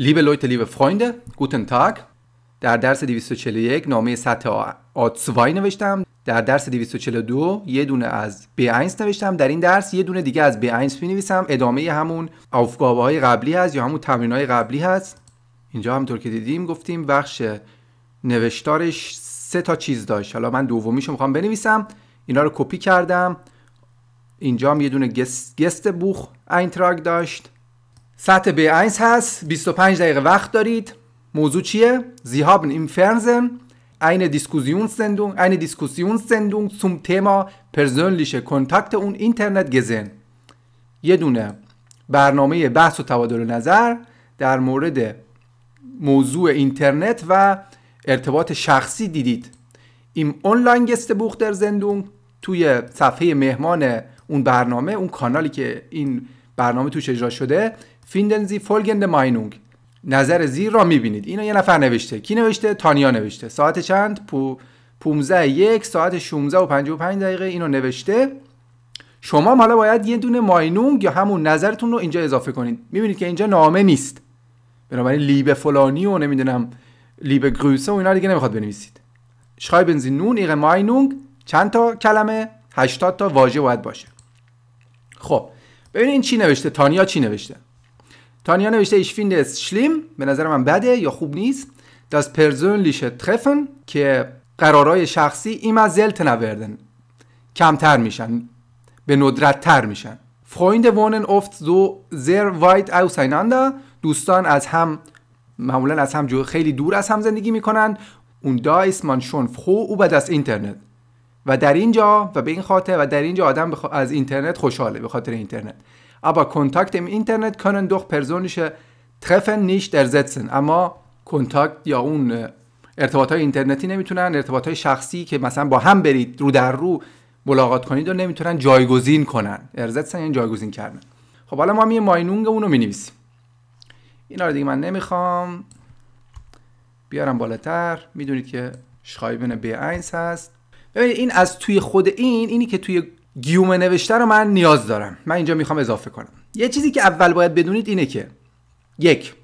Liebe Leute, liebe Freunde, guten Tag. در درس 241 نامه سطح a نوشتم. در درس 242 یه دونه از B1 نوشتم. در این درس یه دونه دیگه از B1 می‌نویسم. ادامه همون آفگابه های قبلی هست یا همون تمرین های قبلی هست. اینجا همطور که دیدیم گفتیم بخش نوشتارش سه تا چیز داشت. حالا من دومیشو میخوام بنویسم. اینا رو کپی کردم. اینجا هم یه دونه گست, گست بوخ داشت. ساعت B1 هست 25 دقیقه وقت دارید موضوع چیه؟ زیهابن haben این دیسکوزیون eine Diskussionssendung, eine Diskussionssendung zum Thema persönliche Kontakte اون اینترنت گزن. یه دونه برنامه بحث و تبادل نظر در مورد موضوع اینترنت و ارتباط شخصی دیدید. این اونلاین گست در زندون توی صفحه مهمان اون برنامه اون کانالی که این برنامه توش اجرا شده فیندنزی فولگند ماینونگ نظر زیر را میبینید اینو یه نفر نوشته کی نوشته تانیا نوشته ساعت چند پو 15 یک ساعت 16 و 55 دقیقه اینو نوشته شما حالا باید یه دونه ماینونگ یا همون نظرتون رو اینجا اضافه کنید میبینید که اینجا نامه نیست بنابراین لیبه فلانی و نمیدونم لیب گروسه و اینا دیگه نمیخواد بنویسید شای بنزین نون ایغه ماینونگ چند کلمه 80 تا واژه باید باشه خب ببین این چی نوشته تانیا چی نوشته تانیا نوشته ایش فیند شلیم به نظر من بده یا خوب نیست داس پرزونلیشه ترفن که قرارای شخصی ایما زلت نوردن کمتر میشن به ندرت تر میشن فرویند وونن افت زو زیر وایت اوسایناندا دوستان از هم معمولا از هم جو خیلی دور از هم زندگی میکنن اون دایس من شون او بعد از اینترنت و در اینجا و به این خاطر و در اینجا آدم از اینترنت خوشحاله به خاطر اینترنت aber Kontakt اینترنت کنن دوخ پرزونش persönliche نیش در ersetzen اما کنتاکت یا اون ارتباط های اینترنتی نمیتونن ارتباط های شخصی که مثلا با هم برید رو در رو ملاقات کنید و نمیتونن جایگزین کنن ارزتسن یعنی جایگزین کردن خب حالا ما می ماینونگ اون رو مینویسیم اینا رو دیگه من نمیخوام بیارم بالاتر میدونید که شایبن به 1 هست این از توی خود این اینی که توی گیوم نوشته رو من نیاز دارم من اینجا میخوام اضافه کنم یه چیزی که اول باید بدونید اینه که یک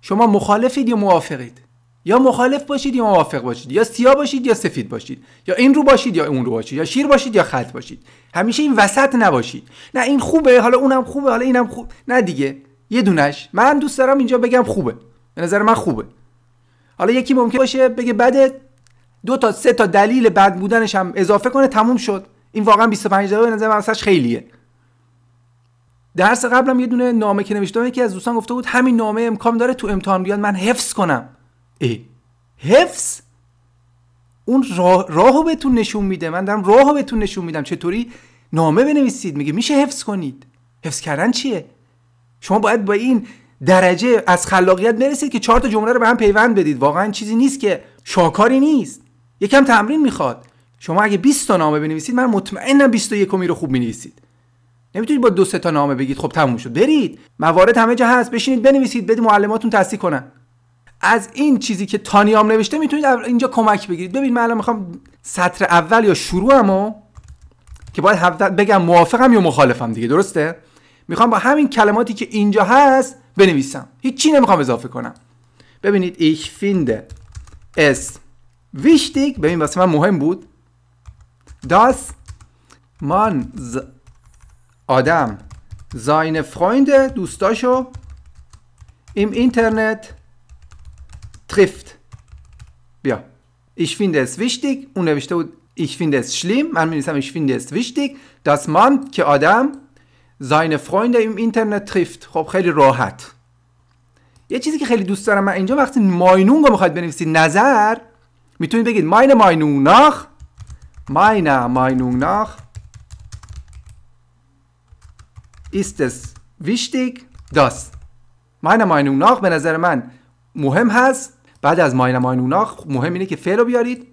شما مخالفید یا موافقید یا مخالف باشید یا موافق باشید یا سیاه باشید یا سفید باشید یا این رو باشید یا اون رو باشید یا شیر باشید یا خط باشید همیشه این وسط نباشید نه این خوبه حالا اونم خوبه حالا اینم خوب نه دیگه یه دونش من دوست دارم اینجا بگم خوبه به نظر من خوبه حالا یکی ممکن باشه بگه بده دو تا سه تا دلیل بد بودنش هم اضافه کنه تموم شد این واقعا 25 دقیقه به نظر من خیلیه درس قبلم یه دونه نامه که نوشتم که از دوستان گفته بود همین نامه امکان داره تو امتحان بیاد من حفظ کنم ای حفظ اون راه راهو بهتون نشون میده من دارم راهو بهتون نشون میدم چطوری نامه بنویسید میگه میشه حفظ کنید حفظ کردن چیه شما باید با این درجه از خلاقیت برسید که چهار تا جمله رو به هم پیوند بدید واقعا چیزی نیست که شاکاری نیست یکم تمرین میخواد شما اگه 20 تا نامه بنویسید من مطمئنم 21 کمی رو خوب مینویسید نمیتونید با دو سه تا نامه بگید خب تموم شد برید موارد همه جا هست بشینید بنویسید بدید معلماتون تصدیق کنن از این چیزی که تانیام نوشته میتونید اینجا کمک بگیرید ببین من الان میخوام سطر اول یا شروعمو که باید بگم موافقم یا مخالفم دیگه درسته میخوام با همین کلماتی که اینجا هست بنویسم هیچی نمیخوام اضافه کنم ببینید ich finde wichtig, ببین واسه من مهم بود داس من ز آدم زاین فرویند دوستاشو ایم اینترنت تریفت بیا ایش فینده اس اون نوشته بود ich فینده es شلیم من می نیستم ایش فینده اس ویشتیگ داس من که آدم زاین فرویند ایم اینترنت تریفت خب خیلی راحت یه چیزی که خیلی دوست دارم من اینجا وقتی ماینونگ رو میخواید بنویسید نظر میتونید بگید ماین ماینون ناخ، ماین ماینون ناخ، است. ویشتیگ به نظر من مهم هست بعد از ماین ماینون مهم اینه که فعل رو بیارید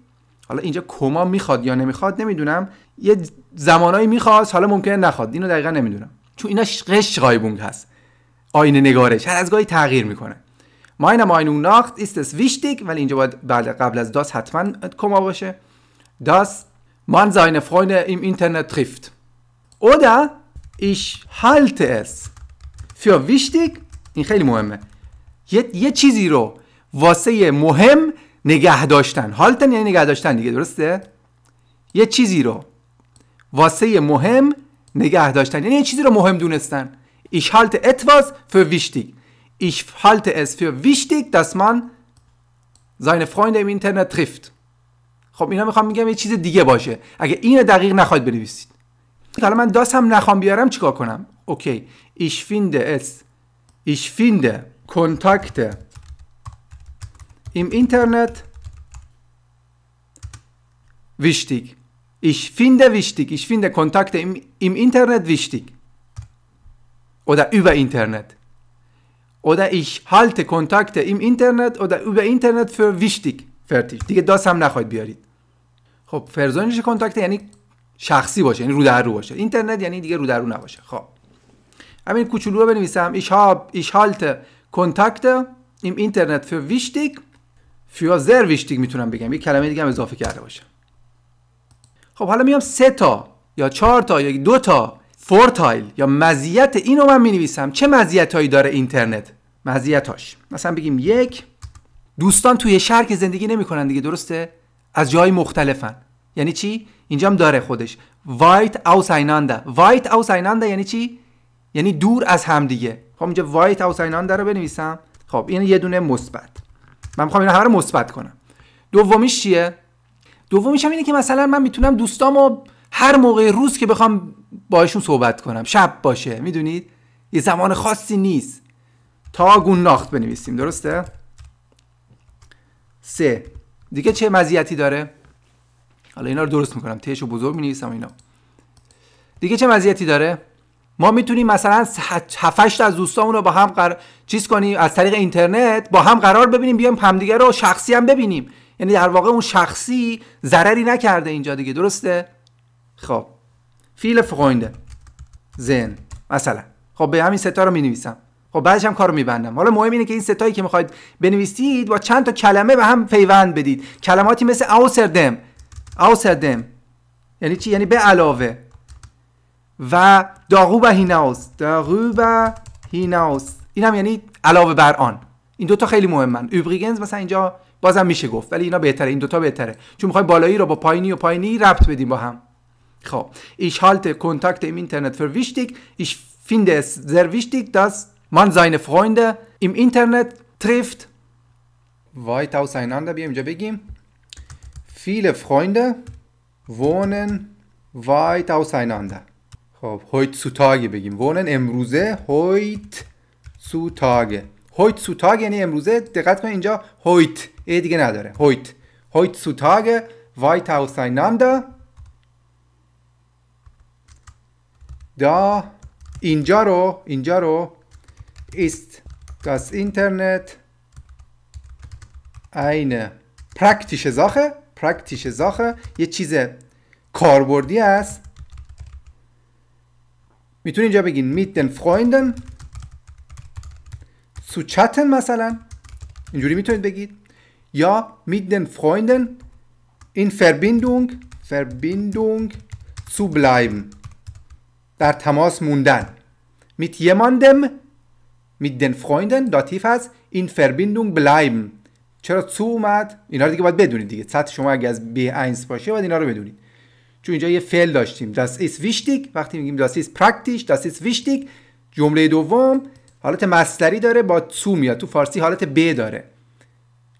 حالا اینجا کما میخواد یا نمیخواد نمیدونم یه زمانایی میخواد حالا ممکنه نخواد اینو دقیقا نمیدونم چون اینا قش قایبونگ هست آینه نگارش هر از گاهی تغییر میکنه ماین Meinung nach ist es wichtig, weil اینجا باید بعد قبل از das حتما کما باشه dass man seine Freunde im Internet trifft. Oder ich halte es für wichtig, این خیلی مهمه یه, چیزی رو واسه مهم نگه داشتن halten یعنی نگه داشتن دیگه درسته؟ یه چیزی رو واسه مهم نگه داشتن یعنی یه چیزی رو مهم دونستن ich halte etwas für wichtig ich halte es für wichtig, dass man seine Freunde im Internet trifft. خب اینا میخوام میگم یه چیز دیگه باشه اگه اینو دقیق نخواید بنویسید حالا من داس هم نخوام بیارم چیکار کنم اوکی ich finde es ich finde Kontakte im Internet wichtig ich finde wichtig ich finde Kontakte im, im Internet wichtig oder über Internet oder ich halte Kontakte im اینترنت oder über اینترنت für wichtig fertig دیگه داست هم نخواهید بیارید خب فرزانش کانتاکت یعنی شخصی باشه یعنی رو در رو باشه اینترنت یعنی دیگه رو در رو نباشه خب همین کوچولو رو بنویسم ایش habe ich halte Kontakte im Internet für wichtig میتونم بگم یه کلمه دیگه هم اضافه کرده باشه خب حالا میام سه تا یا چهار تا یا دو تا فورتایل یا مزیت اینو من می چه مزیت هایی داره اینترنت مزیت هاش مثلا بگیم یک دوستان توی شهر که زندگی نمیکنن دیگه درسته از جای مختلفن یعنی چی اینجا هم داره خودش وایت اوسایناندا وایت اوسایناندا یعنی چی یعنی دور از دیگه خب اینجا وایت رو بنویسم خب این یه دونه مثبت من میخوام اینا همه رو مثبت کنم دومیش چیه دومیش اینه که مثلا من میتونم دوستامو هر موقع روز که بخوام باشون صحبت کنم شب باشه میدونید یه زمان خاصی نیست تا گون ناخت بنویسیم درسته سه دیگه چه مزیتی داره حالا اینا رو درست میکنم تهش رو بزرگ مینویسم اینا دیگه چه مزیتی داره ما میتونیم مثلا 7 از دوستامون رو با هم چیز کنیم از طریق اینترنت با هم قرار ببینیم بیایم همدیگه رو شخصی هم ببینیم یعنی در واقع اون شخصی ضرری نکرده اینجا دیگه درسته خب فیل فرونده زن مثلا خب به همین ستا رو می نویسم خب بعدش هم کارو میبندم حالا مهم اینه که این ستایی که میخواید بنویسید با چند تا کلمه به هم پیوند بدید کلماتی مثل اوسردم اوسردم یعنی چی یعنی به علاوه و داغو و هیناوس داغو و هیناوس این هم یعنی علاوه بر آن این دوتا خیلی مهمن اوبریگنز مثلا اینجا بازم میشه گفت ولی اینا بهتره این دوتا بهتره چون میخوایم بالایی رو با پایینی و پایینی ربط بدیم با هم Ich halte Kontakte im Internet für wichtig. Ich finde es sehr wichtig, dass man seine Freunde im Internet trifft. Weit auseinander بیایم Viele Freunde wohnen weit auseinander. heutzutage بگیم wohnen امروزه heutzutage heutzutage یعنی امروزه دقت کن اینجا heute ای دیگه heute heutzutage weit auseinander دا اینجا رو اینجا رو است داس اینترنت این پرکتیش زاخه پرکتیش زاخه یه چیز کاربردی است میتونی اینجا بگین میت دن فرویندن سو چتن مثلا اینجوری میتونید بگید یا میت دن فرویندن این فربیندونگ فربیندونگ سو بلایبن در تماس موندن. Mit jemandem, mit den Freunden, داتیف هست این فربیندونگ بلایم چرا تو اومد؟ اینا رو دیگه باید بدونید دیگه. سطح شما اگه از B1 باشه باید اینا رو بدونید. چون اینجا یه فعل داشتیم. Das ist wichtig. وقتی میگیم das ist praktisch, das ist wichtig. جمله دوم حالت مصدری داره با تو میاد. تو فارسی حالت ب داره.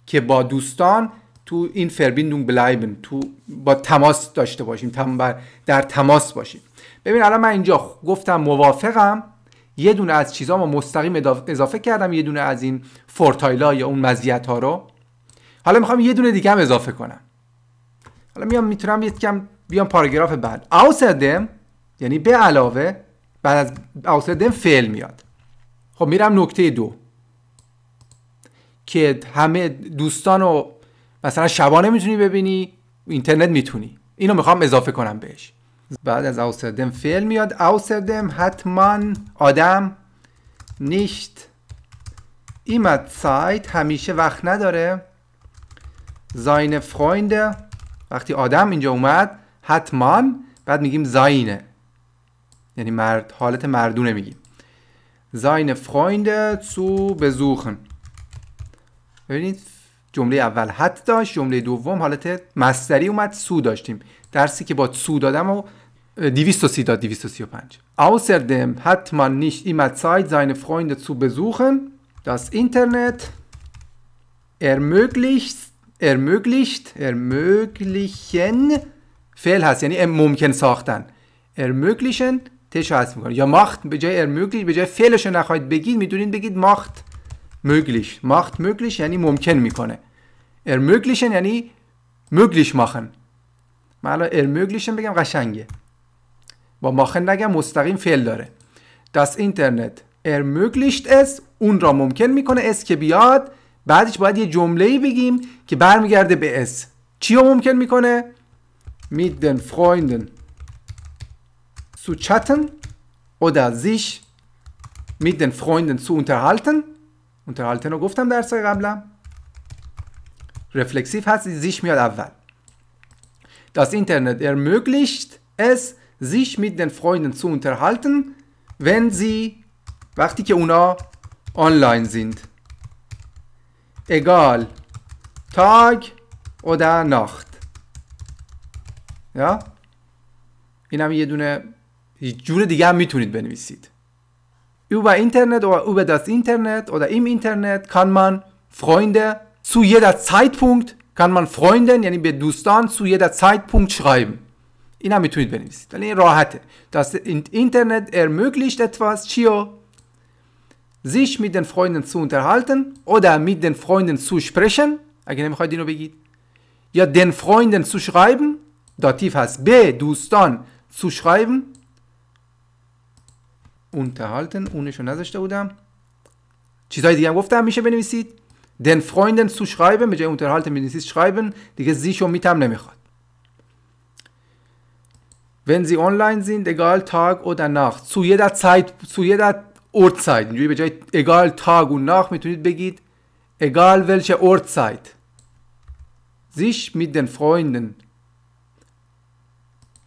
که با دوستان تو این فربیندون بلایبن تو با تماس داشته باشیم در تماس باشیم ببین الان من اینجا گفتم موافقم یه دونه از چیزها ما مستقیم اضافه کردم یه دونه از این فورتایلا یا اون مزیت ها رو حالا میخوام یه دونه دیگه هم اضافه کنم حالا میام میتونم یه کم بیام پاراگراف بعد اوسدم یعنی به علاوه بعد از اوسدم فعل میاد خب میرم نکته دو که همه دوستان رو مثلا شبانه میتونی ببینی اینترنت میتونی اینو میخوام اضافه کنم بهش بعد از آوسردم فعل میاد آوسردم حتما آدم نیشت ایمت سایت همیشه وقت نداره زاین فرونده وقتی آدم اینجا اومد حتما بعد میگیم زاینه یعنی مرد حالت مردونه میگیم زاین سو تو بزوخن ببینید جمله اول حت داشت جمله دوم حالت مستری اومد سو داشتیم درسی که با سو دادم و Äh, die 230 تا 235. Außerdem hat man nicht immer Zeit, seine Freunde zu besuchen. Das Internet ermöglicht, ermöglicht, ermöglichen, فعل هست یعنی ممکن ساختن ermöglichen تش هست میکنه یا macht به جای ermöglicht به nach heute نخواهید mit میتونید بگید macht möglich macht möglich یعنی ممکن میکنه ermöglichen یعنی möglich machen من الان ermöglichen بگم قشنگه با ماخن نگم مستقیم فعل داره das اینترنت ermöglicht es اون را ممکن میکنه اس که بیاد بعدش باید یه جمله ای بگیم که برمیگرده به اس چی رو ممکن میکنه mit den freunden zu chatten oder زیش mit den freunden zu unterhalten unterhalten رو گفتم درس قبلم رفلکسیف هست زیش میاد اول das اینترنت ermöglicht es sich mit den Freunden zu unterhalten, wenn sie وقتی که online sind. Egal, Tag oder Nacht. Ja? این هم یه دونه جور دیگه هم میتونید بنویسید. über Internet oder über das Internet oder im Internet kann man Freunde zu jeder Zeitpunkt kann man Freunden, یعنی به دوستان zu jeder Zeitpunkt schreiben. این هم میتونید بنویسید ولی این راحته das Internet ermöglicht etwas چیو sich mit den Freunden zu unterhalten oder mit den Freunden zu sprechen اگه نمیخواید اینو بگید یا den Freunden zu schreiben داتیف هست به دوستان zu schreiben unterhalten اونشو نذاشته بودم چیزهای دیگه هم گفتم میشه بنویسید den Freunden zu schreiben به جای unterhalten بنویسید schreiben دیگه زیشو میتم نمیخواد wenn sie online sind, egal Tag oder Nacht, zu jeder Zeit, zu jeder Uhrzeit, egal Tag und Nacht, mit میتونید بگید, egal welche Uhrzeit, sich mit den Freunden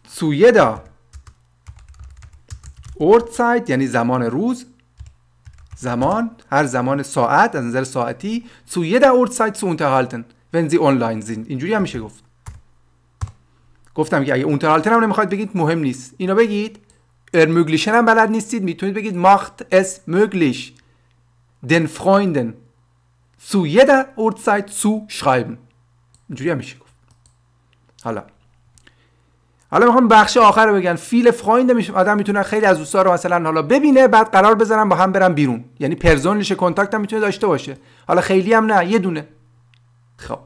zu jeder Uhrzeit, یعنی Zaman روز, Zaman, Herr Zaman ساعت, also نظر ساعتی, zu jeder Uhrzeit zu unterhalten, wenn sie online sind. اینجوری هم میشه گفت. گفتم که اگه اونترالتر هم نمیخواید بگید مهم نیست اینو بگید ارموگلیشن هم بلد نیستید میتونید بگید ماخت اس مگلیش دن فرویندن سو jeder Uhrzeit zu schreiben اینجوری هم میشه گفت حالا حالا میخوام بخش آخر رو بگن فیل فرویند آدم میتونه خیلی از دوستا رو مثلا حالا ببینه بعد قرار بذارم با هم برم بیرون یعنی پرزونش کانتاکت هم میتونه داشته باشه حالا خیلی هم نه یه دونه خب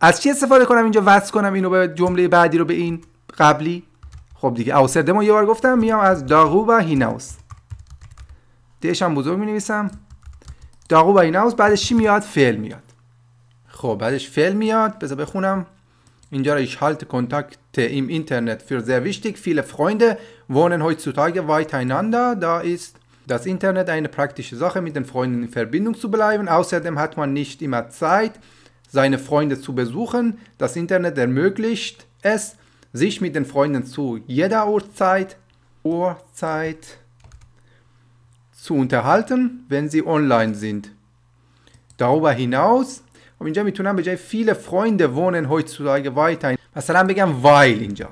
از چی استفاده کنم اینجا وصل کنم اینو به جمله بعدی رو به این قبلی خب دیگه اوسرده ما یه بار گفتم میام از داغو و هیناوس دش هم بزرگ می نویسم داغو و هیناوس بعدش چی میاد فعل میاد خب بعدش فعل میاد بذار بخونم اینجا را ایش هالت کنتاکت ایم اینترنت فیر زر ویشتیک فیل فرونده وونن هیتزوتاگ وای ایناندا. دا ایست das Internet eine praktische Sache mit den Freunden in Verbindung zu bleiben. Außerdem hat man nicht immer Zeit, seine Freunde zu besuchen. Das Internet ermöglicht es, sich mit den Freunden zu jeder Uhrzeit, Uhrzeit zu unterhalten, wenn sie online sind. Darüber hinaus, viele Freunde wohnen heutzutage weiterhin. مثلا بگم weil اینجا.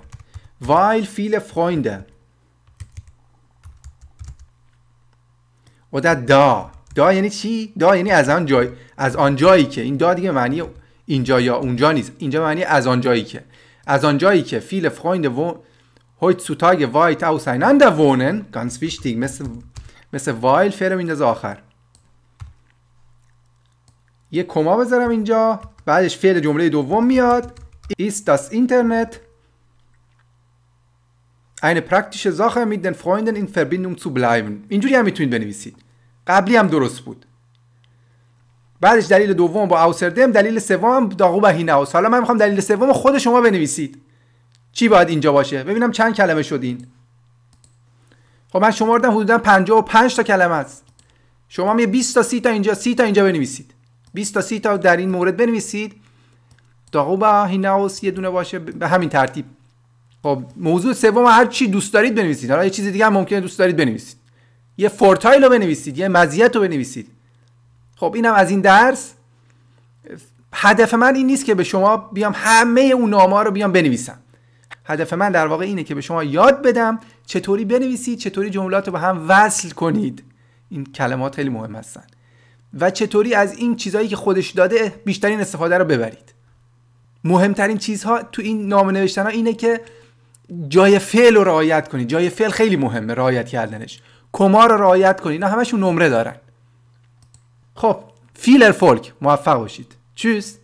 Weil viele Freunde. Oder da. دا یعنی چی دا یعنی از آن جای از آن جایی که این دا دیگه معنی اینجا یا اونجا نیست اینجا معنی از آن جایی که از آن جایی که فیل فرویند و وایت weit auseinander وونن گانس ویشتیگ مثل مثل وایل فرم اینجا آخر یه کما بذارم اینجا بعدش فعل جمله دوم میاد ایست داس اینترنت eine پرکتیش زاخه میدن فرویندن این تو بلایون اینجوری هم میتونید بنویسید قبلی هم درست بود بعدش دلیل دوم با اوسردم دلیل سوم داغو بهینهاس حالا من میخوام دلیل سوم خود شما بنویسید چی باید اینجا باشه ببینم چند کلمه شدین خب من شماردم حدودا 55 تا کلمه است شما می یه 20 تا 30 تا اینجا 30 تا اینجا بنویسید 20 تا 30 تا در این مورد بنویسید داغو بهینهاس یه دونه باشه به همین ترتیب خب موضوع سوم هر چی دوست دارید بنویسید حالا یه چیز دیگه هم ممکنه دوست دارید بنویسید یه فورتایل رو بنویسید یه مزیت رو بنویسید خب اینم از این درس هدف من این نیست که به شما بیام همه اون نامه رو بیام بنویسم هدف من در واقع اینه که به شما یاد بدم چطوری بنویسید چطوری جملات رو به هم وصل کنید این کلمات خیلی مهم هستن و چطوری از این چیزهایی که خودش داده بیشترین استفاده رو ببرید مهمترین چیزها تو این نامه نوشتن اینه که جای فعل رو رعایت کنید جای فعل خیلی مهمه رعایت کردنش کما رو رعایت کنید اینا همشون نمره دارن خب فیلر فولک موفق باشید چیست